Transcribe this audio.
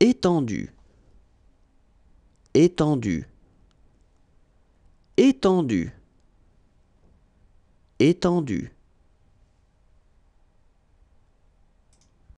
étendu, étendu, étendu, étendu.